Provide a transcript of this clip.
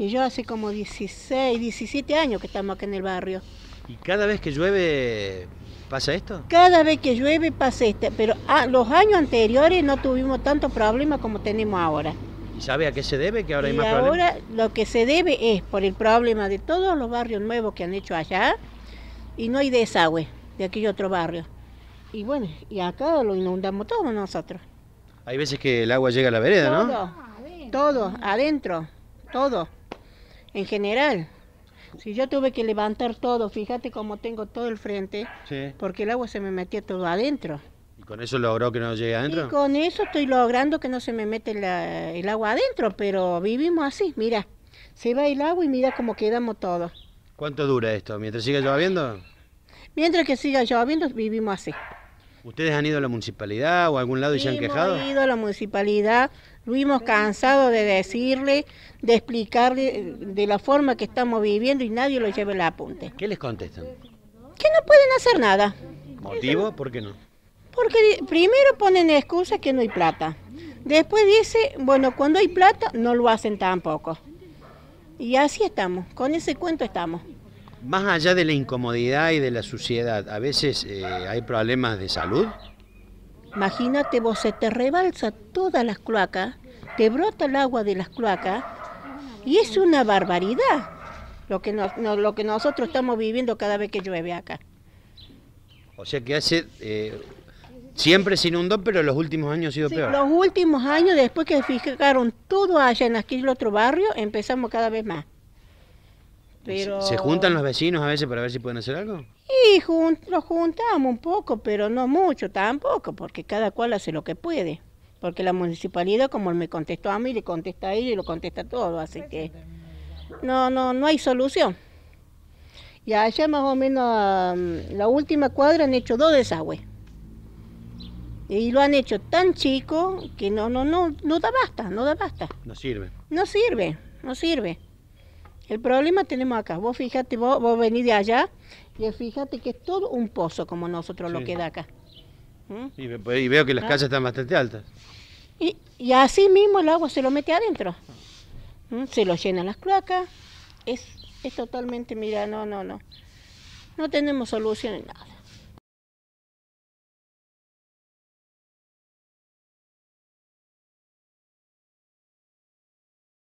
Y yo hace como 16, 17 años que estamos acá en el barrio. ¿Y cada vez que llueve pasa esto? Cada vez que llueve pasa esto, pero ah, los años anteriores no tuvimos tantos problemas como tenemos ahora. ¿Y sabe a qué se debe que ahora hay más problemas? Ahora lo que se debe es por el problema de todos los barrios nuevos que han hecho allá y no hay desagüe de aquel otro barrio. Y bueno, y acá lo inundamos todos nosotros. Hay veces que el agua llega a la vereda, ¿no? Todo, adentro, todo en general. Si yo tuve que levantar todo, fíjate cómo tengo todo el frente, porque el agua se me metía todo adentro. ¿Y con eso logró que no llegue adentro? Y con eso estoy logrando que no se me mete el agua adentro, pero vivimos así, mira, se va el agua y mira cómo quedamos todos. ¿Cuánto dura esto? ¿Mientras siga lloviendo? Mientras que siga lloviendo, vivimos así. ¿Ustedes han ido a la municipalidad o a algún lado y se han quejado? Hemos ido a la municipalidad, hemos cansado de decirle, de explicarle de la forma que estamos viviendo y nadie lo lleva el apunte. ¿Qué les contestan? Que no pueden hacer nada. ¿Motivo? ¿Por qué no? Porque primero ponen excusas que no hay plata. Después dice, bueno, cuando hay plata no lo hacen tampoco. Y así estamos, con ese cuento estamos. Más allá de la incomodidad y de la suciedad, ¿a veces eh, hay problemas de salud? Imagínate, vos se te rebalsa todas las cloacas, te brota el agua de las cloacas y es una barbaridad lo que, lo que nosotros estamos viviendo cada vez que llueve acá. O sea que hace eh, Siempre se inundó, pero los últimos años ha sido sí, peor. Los últimos años, después que fijaron todo allá en aquel otro barrio, empezamos cada vez más. Pero... ¿Se juntan los vecinos a veces para ver si pueden hacer algo? Sí, lo juntamos un poco, pero no mucho tampoco, porque cada cual hace lo que puede. Porque la municipalidad, como me contestó a mí, le contesta a él y lo contesta todo, así pues que no, no, no hay solución. Y allá más o menos mm, la última cuadra han hecho dos desagües. Y lo han hecho tan chico que no, no, no, no da basta, no da basta. No sirve. No sirve, no sirve. El problema tenemos acá. Vos fíjate, vos, vos venís de allá y fíjate que es todo un pozo como nosotros lo queda acá. ¿Mm? Y, veo que las ah. calles están bastante altas. Y, así mismo el agua se lo mete adentro. ¿Mm? Se lo llenan las cloacas. Es, es totalmente, mira, no, no, no. No tenemos solución en nada.